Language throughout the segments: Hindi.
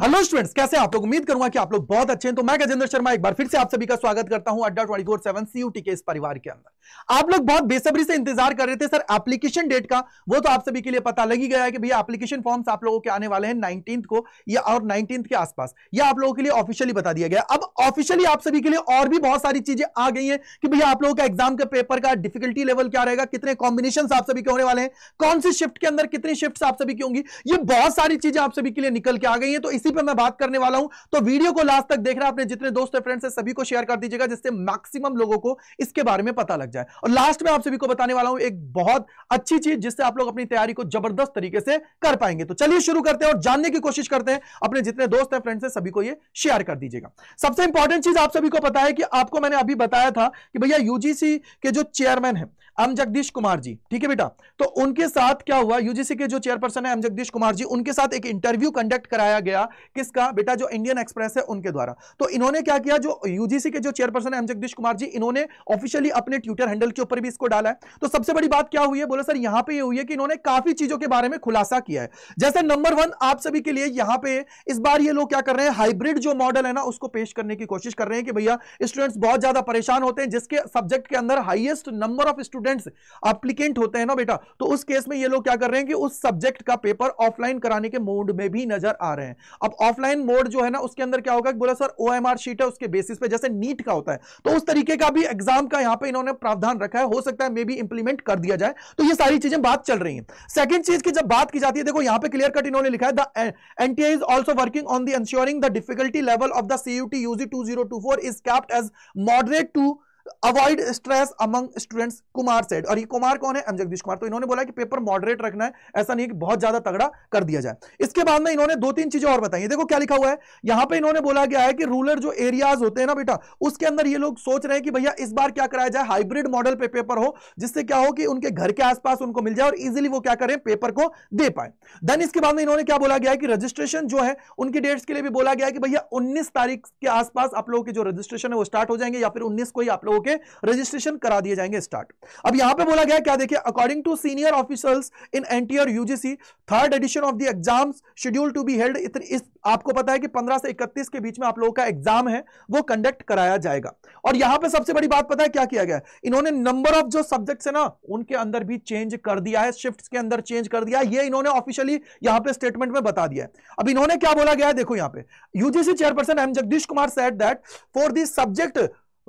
हेलो स्टूडेंट्स कैसे आप लोग उम्मीद करूंगा कि आप लोग बहुत अच्छे हैं तो मैं गजेंद्र शर्मा एक बार फिर से आप सभी का स्वागत करता हूं अड्डा ट्वेंटी फोर सेवन सीयूटी के इस परिवार के अंदर आप लोग बहुत बेसब्री से इंतजार कर रहे थे सर एप्लीकेशन डेट का वो तो आप सभी के लिए पता लगी गया है कि भैया एप्लीकेशन फॉर्म्स आप लोगों के आने वाले हैं नाइनटीन को या और नाइनटीन के आसपास यह आप लोगों के लिए ऑफिशियली बता दिया गया अब ऑफिशियली आप सभी के लिए और भी बहुत सारी चीजें आ गई है कि भैया आप लोगों का एग्जाम के पेपर का डिफिकल्टी लेवल क्या रहेगा कितने कॉम्बिनेशन आप सभी के होने वाले हैं कौन सी शिफ्ट के अंदर कितनी शिफ्ट आप सभी की होंगी ये बहुत सारी चीजें आप सभी के लिए निकल के आ गई है तो इसी इसी पे मैं बात करने वाला हूं तो वीडियो को लास्ट तक देखना अपने जितने दोस्त है फ्रेंड्स है सभी को शेयर कर दीजिएगा जिससे मैक्सिमम लोगों को इसके बारे में पता लग जाए और लास्ट में आप सभी को बताने वाला हूं एक बहुत अच्छी चीज जिससे आप लोग अपनी तैयारी को जबरदस्त तरीके से कर पाएंगे तो चलिए शुरू करते हैं और जानने की कोशिश करते हैं अपने जितने दोस्त है फ्रेंड्स है सभी को ये शेयर कर दीजिएगा सबसे इंपॉर्टेंट चीज आप सभी को पता है कि आपको मैंने अभी बताया था कि भैया यूजीसी के जो चेयरमैन है एम जगदीश कुमार जी ठीक है बेटा तो उनके साथ क्या हुआ यूजीसी के जो चेयरपर्सन है एम जगदीश कुमार जी उनके साथ एक इंटरव्यू कंडक्ट कराया गया किसका बेटा जो इंडियन एक्सप्रेस है उनके द्वारा तो इन्होंने क्या किया जो यूजीसी के जो चेयरपर्सन है एम जगदीश कुमार जी इन्होंने ऑफिशियली अपने ट्विटर हैंडल के ऊपर भी इसको डाला है तो सबसे बड़ी बात क्या हुई है बोले सर यहां पर यह हुई है कि इन्होंने काफी चीजों के बारे में खुलासा किया है जैसे नंबर वन आप सभी के लिए यहां पर इस बार ये लोग क्या कर रहे हैं हाइब्रिड जो मॉडल है ना उसको पेश करने की कोशिश कर रहे हैं कि भैया स्टूडेंट्स बहुत ज्यादा परेशान होते हैं जिसके सब्जेक्ट के अंदर highest number of students applicant होते हैं ना बेटा तो उस केस में ये लोग क्या कर रहे हैं कि उस सब्जेक्ट का पेपर ऑफलाइन कराने के मोड में भी नजर आ रहे हैं अब ऑफलाइन मोड जो है ना उसके अंदर क्या होगा बोला sir O M R sheet है उसके बेसिस पे जैसे नीट का होता है तो उस तरीके का भी एग्जाम का यहां पे इन्होंने प्रावधान रखा है हो सकता है मे बी इंप्लीमेंट कर दिया जाए तो ये सारी चीजें बात चल रही है सेकंड चीज की जब बात की जाती है देखो यहां पे क्लियर कट इन्होंने लिखा है the NTA is also working on the ensuring the difficulty level of the CUET UG two zero two four is kept as moderate to avoid stress among students Kumar said और ये कुमार कौन है एम जगदीश कुमार तो इन्होंने बोला कि पेपर मॉडरेट रखना है ऐसा नहीं कि बहुत ज्यादा तगड़ा कर दिया जाए इसके बाद में इन्होंने दो तीन चीजें और बताई देखो क्या लिखा हुआ है यहां पे इन्होंने बोला गया है कि रूरल जो एरियाज होते हैं ना बेटा उसके अंदर ये लोग सोच रहे हैं कि भैया इस बार क्या कराया जाए हाइब्रिड मॉडल पे पेपर हो जिससे क्या हो कि उनके घर के आसपास उनको मिल जाए और इजिली वो क्या करें पेपर को दे पाए देन इसके बाद में इन्होंने क्या बोला गया है कि रजिस्ट्रेशन जो है उनकी डेट्स के लिए भी बोला गया है कि भैया उन्नीस तारीख के आसपास आप लोगों के जो रजिस्ट्रेशन है वो स्टार्ट हो जाएंगे या फिर उन्नीस को ही आप लोग होके रजिस्ट्रेशन करा दिए जाएंगे स्टार्ट अब यहां पे बोला गया क्या देखिए according to senior officers in NTA UGC third edition of the exams schedule to be held इस आपको पता है कि 15 से 31 के बीच में आप लोगों का एग्जाम है वो कंडक्ट कराया जाएगा और यहां पे सबसे बड़ी बात पता है क्या किया गया इन्होंने नंबर ऑफ जो सब्जेक्ट्स है ना उनके अंदर भी चेंज कर दिया है शिफ्ट के अंदर चेंज कर दिया ये इन्होंने ऑफिशियली यहां पे स्टेटमेंट में बता दिया है अब इन्होंने क्या बोला गया है देखो यहां पे UGC chairperson M Jagdish Kumar said that for this subject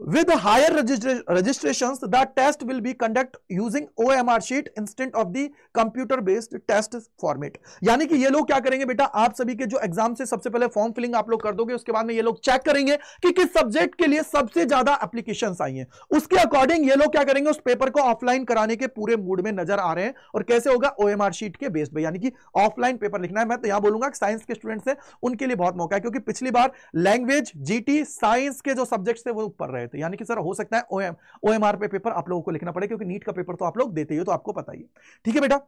With higher registra registrations, the test will be conduct using OMR sheet instead of the computer based test format. यानी कि ये लोग क्या करेंगे बेटा आप सभी के जो एग्जाम से सबसे पहले फॉर्म फिलिंग आप लोग कर दोगे उसके बाद में ये लोग चेक करेंगे कि किस सब्जेक्ट के लिए सबसे ज्यादा एप्लीकेशन आई हैं उसके अकॉर्डिंग ये लोग क्या करेंगे उस पेपर को ऑफलाइन कराने के पूरे मूड में नजर आ रहे हैं और कैसे होगा ओ शीट के बेस्ड पर यानी कि ऑफलाइन पेपर लिखना है मैं तो यहां बोलूंगा साइंस के स्टूडेंट्स है उनके लिए बहुत मौका है क्योंकि पिछली बार लैंग्वेज जीटी साइंस के जो सब्जेक्ट थे वो पढ़ रहे सकते यानी कि सर हो सकता है ओ एम पे पेपर आप लोगों को लिखना पड़े क्योंकि नीट का पेपर तो आप लोग देते ही हो तो आपको पता ही ठीक है बेटा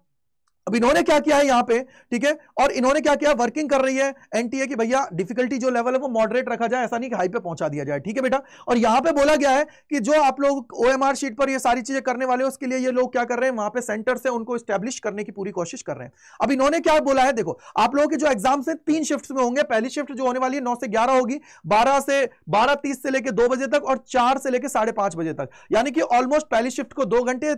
अब इन्होंने क्या किया है यहाँ पे ठीक है और इन्होंने क्या किया वर्किंग कर रही है एनटीए की भैया डिफिकल्टी जो लेवल है वो मॉडरेट रखा जाए ऐसा नहीं कि हाई पे पहुंचा दिया जाए ठीक है बेटा और यहां पे बोला गया है कि जो आप लोग ओएमआर शीट पर ये सारी चीजें करने वाले उसके लिए ये लोग क्या कर रहे हैं वहां पर सेंटर से उनको स्टैब्लिश करने की पूरी कोशिश कर रहे हैं अब इन्होंने क्या बोला है देखो आप लोगों के जो एग्जाम्स है तीन शिफ्ट में होंगे पहली शिफ्ट जो होने वाली है नौ से ग्यारह होगी बारह से बारह तीस से लेकर दो बजे तक और चार से लेकर साढ़े बजे तक यानी कि ऑलमोस्ट पहली शिफ्ट को दो घंटे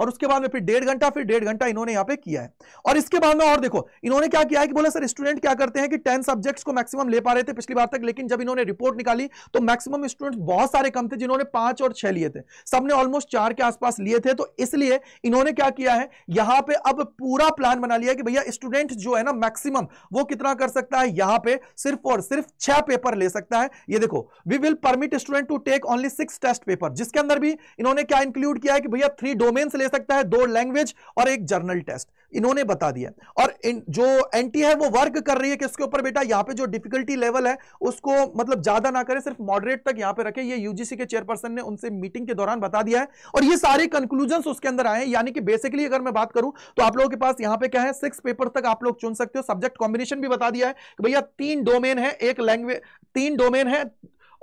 और उसके बाद में फिर डेढ़ घंटा फिर डेढ़ घंटा इन्होंने यहाँ पे किया है और इसके बाद में और देखो इन्होंने क्या किया है कि बोला सर स्टूडेंट क्या करते हैं कि टेन सब्जेक्ट्स को मैक्सिमम ले पा रहे थे पिछली बार तक लेकिन जब इन्होंने रिपोर्ट निकाली तो मैक्सिमम स्टूडेंट्स बहुत सारे कम थे जिन्होंने पांच और छह लिए थे सबने ऑलमोस्ट चार के आसपास लिए थे तो इसलिए इन्होंने क्या किया है यहाँ पे अब पूरा प्लान बना लिया कि भैया स्टूडेंट जो है ना मैक्सिमम वो कितना कर सकता है यहाँ पे सिर्फ और सिर्फ छह पेपर ले सकता है ये देखो we will permit student to take only six test paper जिसके अंदर भी इन्होंने क्या इंक्लूड किया है कि भैया थ्री डोमेन्स ले सकता है दो लैंग्वेज और एक जर्नल टेस्ट इन्होंने बता दिया और इन, जो एनटी है वो वर्क कर रही है कि इसके ऊपर बेटा यहाँ पे जो डिफिकल्टी लेवल है उसको मतलब ज्यादा ना करें सिर्फ मॉडरेट तक यहाँ पे रखें ये यूजीसी के चेयरपर्सन ने उनसे मीटिंग के दौरान बता दिया है और ये सारे कंक्लूजन उसके अंदर आए यानी कि बेसिकली अगर मैं बात करूं तो आप लोगों के पास यहाँ पे क्या है सिक्स पेपर तक आप लोग चुन सकते हो सब्जेक्ट कॉम्बिनेशन भी बता दिया है भैया तीन डोमेन है एक लैंग्वेज तीन डोमेन है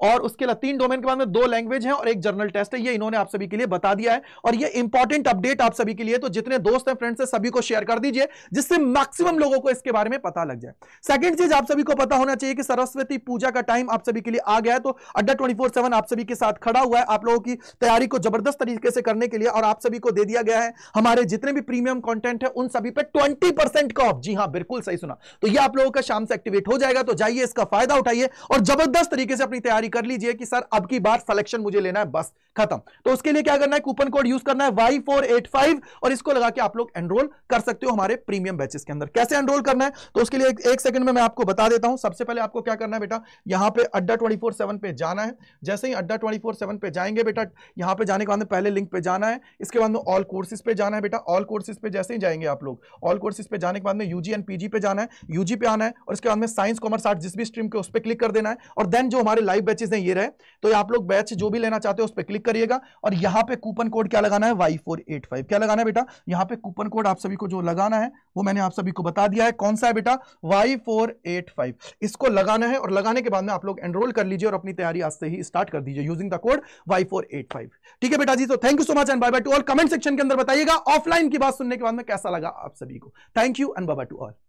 और उसके अलावा तीन डोमेन के बाद में दो लैंग्वेज है और एक जर्नल टेस्ट है ये इन्होंने आप सभी के लिए बता दिया है और ये इंपॉर्टेंट अपडेट आप सभी के लिए तो जितने दोस्त हैं फ्रेंड्स है सभी को शेयर कर दीजिए जिससे मैक्सिमम लोगों को इसके बारे में पता लग जाए सेकंड चीज आप सभी को पता होना चाहिए कि सरस्वती पूजा का टाइम आप सभी के लिए आ गया है तो अड्डा ट्वेंटी आप सभी के साथ खड़ा हुआ है आप लोगों की तैयारी को जबरदस्त तरीके से करने के लिए और आप सभी को दे दिया गया है हमारे जितने भी प्रीमियम कॉन्टेंट है उन सभी पे ट्वेंटी परसेंट ऑफ जी हाँ बिल्कुल सही सुना तो यह आप लोगों का शाम से एक्टिवेट हो जाएगा तो जाइए इसका फायदा उठाइए और जबरदस्त तरीके से अपनी तैयारी तैयारी कर लीजिए कि सर अब की बार सिलेक्शन मुझे लेना है बस खत्म तो उसके लिए क्या करना है कूपन कोड यूज करना है वाई फोर एट फाइव और इसको लगा के आप लोग एनरोल कर सकते हो हमारे प्रीमियम बैचेस के अंदर कैसे एनरोल करना है तो उसके लिए एक, एक सेकंड में मैं आपको बता देता हूं सबसे पहले आपको क्या करना है बेटा यहां पे अड्डा ट्वेंटी फोर सेवन पे जाना है जैसे ही अड्डा ट्वेंटी फोर सेवन पे जाएंगे बेटा यहां पर जाने के बाद पहले लिंक पे जाना है इसके बाद में ऑल कोर्सेज पे जाना है बेटा ऑल कोर्सेज पे जैसे ही जाएंगे आप लोग ऑल कोर्सेज पे जाने के बाद में यूजी एंड पीजी पे जाना है यूजी पे आना है और इसके बाद में साइंस कॉमर्स आर्ट जिस भी स्ट्रीम के उस पर क्लिक कर देना है और देन जो हमारे लाइव बैचेज हैं ये रहे तो आप लोग बैच जो भी लेना चाहते हो उस पर क्लिक करिएगा और यहाँ पे कूपन कोड क्या लगाना है वाई फोर एट फाइव क्या लगाना है बेटा यहाँ पे कूपन कोड आप सभी को जो लगाना है वो मैंने आप सभी को बता दिया है कौन सा है बेटा वाई फोर एट फाइव इसको लगाना है और लगाने के बाद में आप लोग एनरोल कर लीजिए और अपनी तैयारी आज से ही स्टार्ट कर दीजिए using the code Y four eight five ठीक है बेटा जी तो thank you so much and bye bye to all comment section के अंदर बताइएगा ऑफलाइन की बात सुनने के बाद में कैसा लगा आप सभी को thank you and bye bye to all